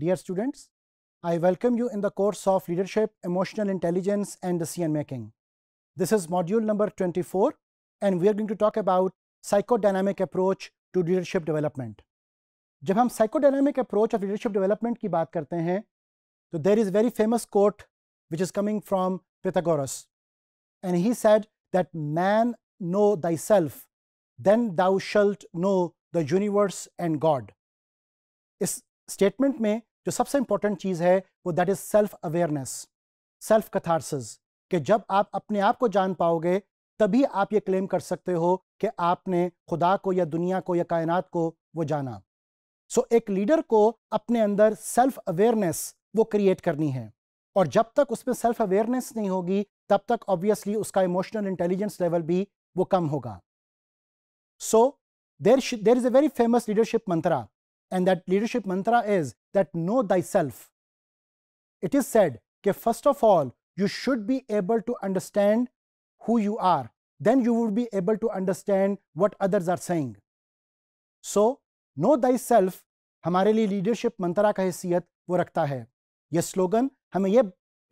Dear students, I welcome you in the course of Leadership, Emotional Intelligence and Decision Making. This is module number 24 and we are going to talk about psychodynamic approach to leadership development. जब हम psychodynamic approach of leadership development की बात there is very famous quote which is coming from Pythagoras and he said that man know thyself then thou shalt know the universe and God. इस statement में जो सबसे important चीज़ है वो that is self awareness self catharsis कि जब आप अपने आप को जान पाओगे तभी आप ये क्लेम कर सकते हो कि आपने खुदा को या दुनिया को या कायनात को वो जाना सो so, एक लीडर को अपने अंदर सेल्फ अवेयरनेस वो क्रिएट करनी है और जब तक उसमें सेल्फ अवेयरनेस नहीं होगी तब तक ऑब्वियसली उसका इमोशनल इंटेलिजेंस लेवल भी वो कम होगा so there there is a very famous leadership mantra and that leadership mantra is that know thyself. It is said that first of all, you should be able to understand who you are. Then you would be able to understand what others are saying. So, know thyself हमारे लिए leadership मंत्रा का हैसियत वो रखता है यह slogan हमें यह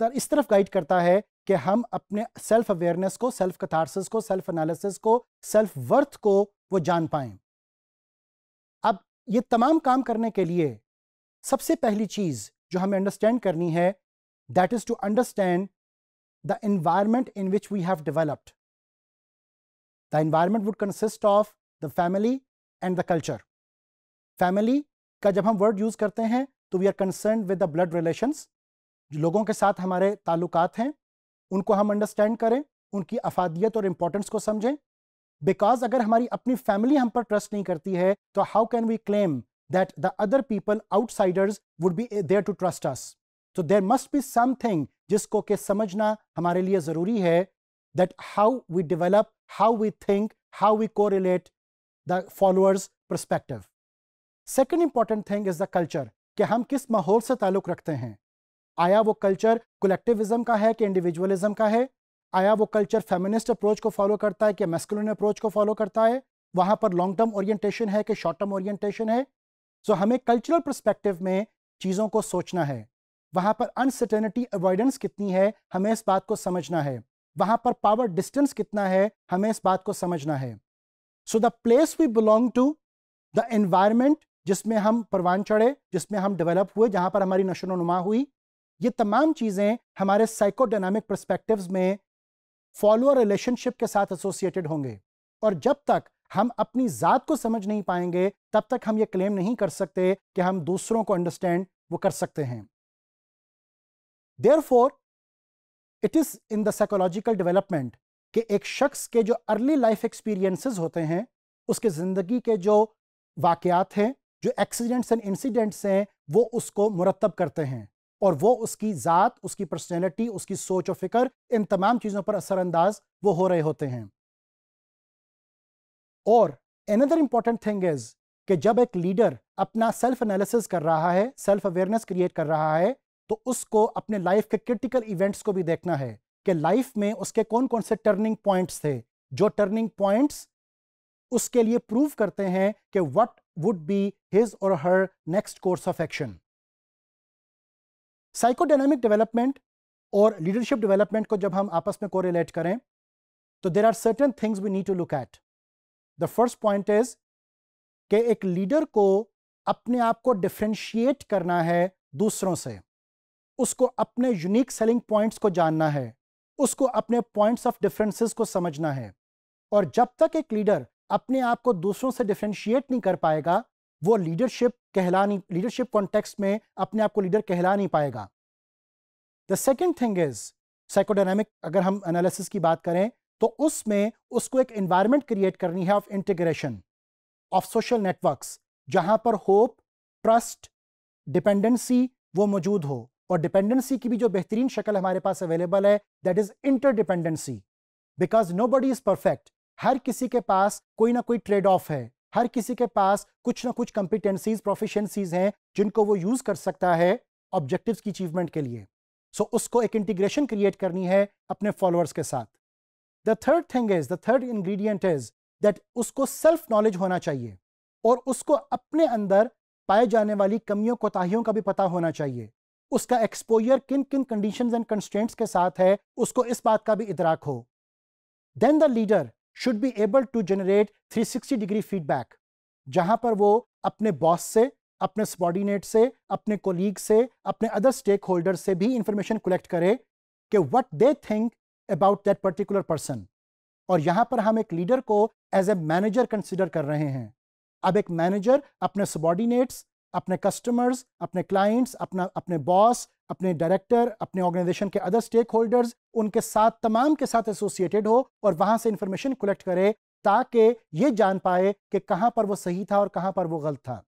तर इस तरफ गाइड करता है कि हम अपने सेल्फ अवेयरनेस को सेल्फ कथारसिस को सेल्फ एनालिसिस को सेल्फ वर्थ को वो जान पाएं ये तमाम काम करने के लिए सबसे पहली चीज़ जो हमें अंडरस्टैंड करनी है that is to understand the environment in which we have developed the environment would consist of the family and the culture family का जब हम वर्ड यूज़ करते हैं तो we are concern with the blood relations जो लोगों के साथ हमारे ताल्लुकात हैं उनको हम अंडरस्टैंड करें उनकी अफादियत और इम्पोर्टेंस को समझें बिकॉज अगर हमारी अपनी फैमिली हम पर ट्रस्ट नहीं करती है तो how can we claim that the other people outsiders would be there to trust us तो देर मस्ट बी समथिंग जिसको के समझना हमारे लिए जरूरी है that how we develop how we think how we correlate the followers perspective second important thing is the culture कि हम किस माहौल से ताल्लुक रखते हैं आया वो कल्चर कोलेक्टिविज्म का है कि इंडिविजुअलिज्म का है आया वो कल्चर फेमिनिस्ट अप्रोच को फॉलो करता है कि मेस्कुलिन अप्रोच को फॉलो करता है वहाँ पर लॉन्ग टर्म ओरिएंटेशन है कि शॉर्ट टर्म ओरिएंटेशन है सो so, हमें कल्चरल परस्पेक्टिव में चीज़ों को सोचना है वहाँ पर अनसर्टेनिटी अवॉइडेंस कितनी है हमें इस बात को समझना है वहाँ पर पावर डिस्टेंस कितना है हमें इस बात को समझना है so the place we belong to the environment जिसमें हम परवान चढ़े जिसमें हम डेवलप हुए जहाँ पर हमारी नशो नुमा हुई ये तमाम चीज़ें हमारे साइकोडायनामिक परस्पेक्टिव में फॉलोअर रिलेशनशिप के साथ एसोसिएटेड होंगे और जब तक हम अपनी ज़ात को समझ नहीं पाएंगे तब तक हम ये क्लेम नहीं कर सकते कि हम दूसरों को अंडरस्टैंड वो कर सकते हैं therefore it is in the psychological development कि एक शख्स के जो अर्ली लाइफ एक्सपीरियंसेस होते हैं उसके ज़िंदगी के जो वाकयात हैं जो एक्सीडेंट्स एंड इंसिडेंट्स हैं वो उसको मुरतब करते हैं और वो उसकी ज़ात उसकी पर्सनैलिटी उसकी सोच और फिक्र इन तमाम चीज़ों पर असरअंदाज वो हो रहे होते हैं और अनदर इम्पॉर्टेंट थिंग इज़ कि जब एक लीडर अपना सेल्फ एनालिसिस कर रहा है सेल्फ अवेयरनेस क्रिएट कर रहा है तो उसको अपने लाइफ के क्रिटिकल इवेंट्स को भी देखना है कि लाइफ में उसके कौन कौन से टर्निंग पॉइंट्स थे जो टर्निंग पॉइंट्स उसके लिए प्रूव करते हैं कि व्हाट वुड बी हिज और her next course of action psychodynamic development और लीडरशिप डेवलपमेंट को जब हम आपस में कोरिलेट करें तो there are certain things we need to look at the first point is कि एक लीडर को अपने आप को डिफ्रेंशिएट करना है दूसरों से उसको अपने यूनिक सेलिंग पॉइंट्स को जानना है उसको अपने पॉइंट्स ऑफ डिफरेंसेस को समझना है और जब तक एक लीडर अपने आप को दूसरों से डिफ्रेंशिएट नहीं कर पाएगा वो लीडरशिप कहला नहीं लीडरशिप कॉन्टेक्स में अपने आप को लीडर कहला नहीं पाएगा the second thing is psychodynamic अगर हम एनालिसिस की बात करें तो उसमें उसको एक इन्वायरमेंट क्रिएट करनी है of integration of social networks जहां पर होप ट्रस्ट डिपेंडेंसी वो मौजूद हो और डिपेंडेंसी की भी जो बेहतरीन शक्ल हमारे पास अवेलेबल है that is interdependency because nobody is perfect हर किसी के पास कोई ना कोई ट्रेड ऑफ है हर किसी के पास कुछ ना कुछ कंपिटेंसीज प्रोफिशंसीज हैं जिनको वो यूज कर सकता है ऑब्जेक्टिव्स की अचीवमेंट के लिए सो so, उसको एक इंटीग्रेशन क्रिएट करनी है अपने फॉलोअर्स के साथ the third thing is the third ingredient is that उसको सेल्फ नॉलेज होना चाहिए और उसको अपने अंदर पाए जाने वाली कमियों कोताहियों का भी पता होना चाहिए उसका एक्सपोजर किन किन कंडीशंस एंड कंस्टेंट्स के साथ है उसको इस बात का भी इतराक हो then the leader should be able to generate 360 degree feedback जहां पर वो अपने बॉस से अपने सबॉर्डिनेट से अपने कोलीग से अपने अदर स्टेक होल्डर से भी इंफॉर्मेशन कलेक्ट करे कि what they think about that particular person और यहां पर हम एक लीडर को एज ए मैनेजर कंसिडर कर रहे हैं अब एक मैनेजर अपने सबॉर्डिनेट्स अपने कस्टमर्स अपने क्लाइंट्स अपना अपने बॉस अपने डायरेक्टर अपने ऑर्गेनाइजेशन के अदर स्टेक होल्डर्स उनके साथ तमाम के साथ एसोसिएटेड हो और वहां से इंफॉर्मेशन कलेक्ट करे ताकि ये जान पाए कि कहाँ पर वो सही था और कहां पर वो गलत था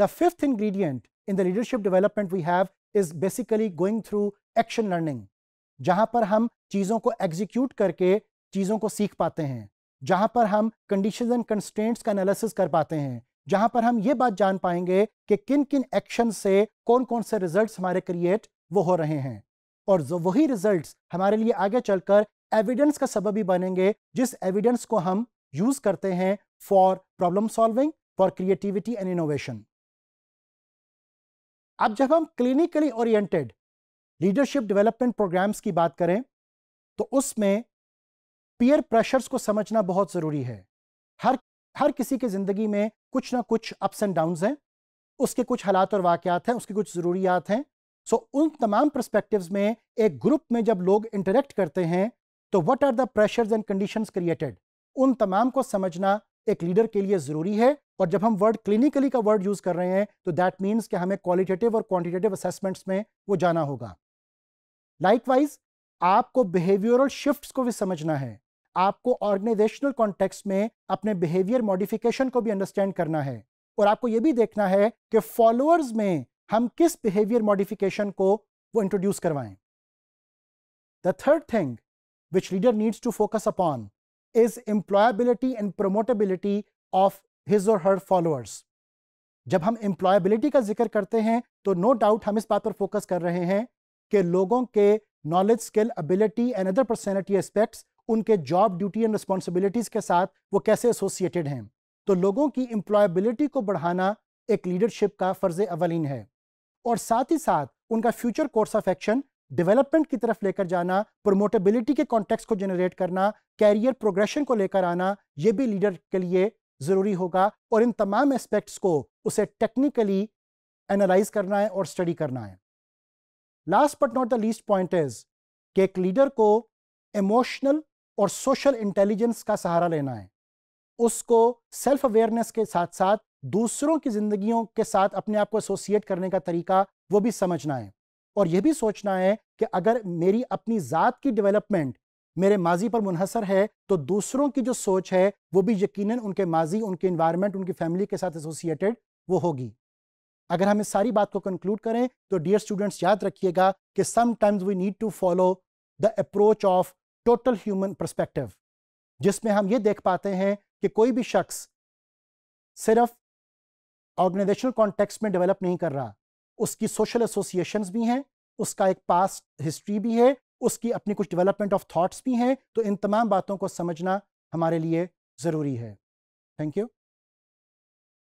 the fifth ingredient in the leadership development we have is basically going through action learning जहां पर हम चीज़ों को एग्जीक्यूट करके चीज़ों को सीख पाते हैं जहां पर हम कंडीशन एंड कंस्टेंट्स का एनालिसिस कर पाते हैं जहां पर हम ये बात जान पाएंगे कि किन किन एक्शन से कौन कौन से रिजल्ट्स हमारे क्रिएट वो हो रहे हैं और जो वही रिजल्ट्स हमारे लिए आगे चलकर एविडेंस का सबब भी बनेंगे जिस एविडेंस को हम यूज करते हैं for problem solving for creativity and innovation अब जब हम clinically oriented leadership development programs की बात करें तो उसमें पीयर प्रेशर्स को समझना बहुत ज़रूरी है हर हर किसी के ज़िंदगी में कुछ ना कुछ अप्स एंड डाउन हैं उसके कुछ हालात और वाकत हैं उसकी कुछ ज़रूरियात हैं सो so, उन तमाम परस्पेक्टिव में एक ग्रुप में जब लोग इंटरेक्ट करते हैं तो what are the pressures and condition created उन तमाम को समझना एक लीडर के लिए ज़रूरी है और जब हम वर्ड क्लिनिकली का वर्ड यूज़ कर रहे हैं तो दैट मीन्स कि हमें क्वालिटेटिव और क्वान्टिटेटिव असेसमेंट्स में वो जाना होगा लाइकवाइज आपको बिहेवियरल शिफ्ट्स को भी समझना है आपको ऑर्गेनाइजेशनल कॉन्टेक्स्ट में अपने बिहेवियर मॉडिफिकेशन को भी अंडरस्टैंड करना है और आपको यह भी देखना है कि फॉलोअर्स में हम किस बिहेवियर मॉडिफिकेशन को वो इंट्रोड्यूस करवाएं the third thing which leader needs to focus upon is employability and promotability of his और हर फॉलोअर्स जब हम एम्प्लॉयबिलिटी का जिक्र करते हैं तो नो no डाउट हम इस बात पर फोकस कर रहे हैं कि लोगों के knowledge skill ability and other personality aspects उनके जॉब ड्यूटी एंड रिस्पॉन्सिबिलिटीज़ के साथ वो कैसे एसोसिएटेड हैं तो लोगों की एम्प्लॉयबिलिटी को बढ़ाना एक लीडरशिप का फ़र्ज अवलिन है और साथ ही साथ उनका future course of action development की तरफ लेकर जाना प्रोमोटेबिलिटी के कॉन्टेक्स को जनरेट करना कैरियर प्रोग्रेशन को लेकर आना ये भी लीडर के लिए ज़रूरी होगा और इन तमाम एस्पेक्ट्स को उसे टेक्निकली एनालाइज करना है और स्टडी करना है last but not the least point is कि एक लीडर को इमोशनल और सोशल इंटेलिजेंस का सहारा लेना है उसको सेल्फ अवेयरनेस के साथ साथ दूसरों की जिंदगियों के साथ अपने आप को एसोसिएट करने का तरीका वो भी समझना है और यह भी सोचना है कि अगर मेरी अपनी ज़ात की डेवलपमेंट मेरे माजी पर मुनहसर है तो दूसरों की जो सोच है वो भी यकीनन उनके माजी उनके इन्वायरमेंट उनकी फैमिली के साथ एसोसिएटेड वो होगी अगर हम इस सारी बात को कंक्लूड करें तो डियर स्टूडेंट्स याद रखिएगा कि sometimes we need to follow the approach of total human perspective जिसमें हम ये देख पाते हैं कि कोई भी शख्स सिर्फ ऑर्गेनाइजेशनल कॉन्टेक्स्ट में डेवलप नहीं कर रहा उसकी सोशल एसोसिएशंस भी हैं उसका एक पास हिस्ट्री भी है उसकी अपनी कुछ डेवलपमेंट ऑफ थॉट्स भी हैं तो इन तमाम बातों को समझना हमारे लिए ज़रूरी है थैंक यू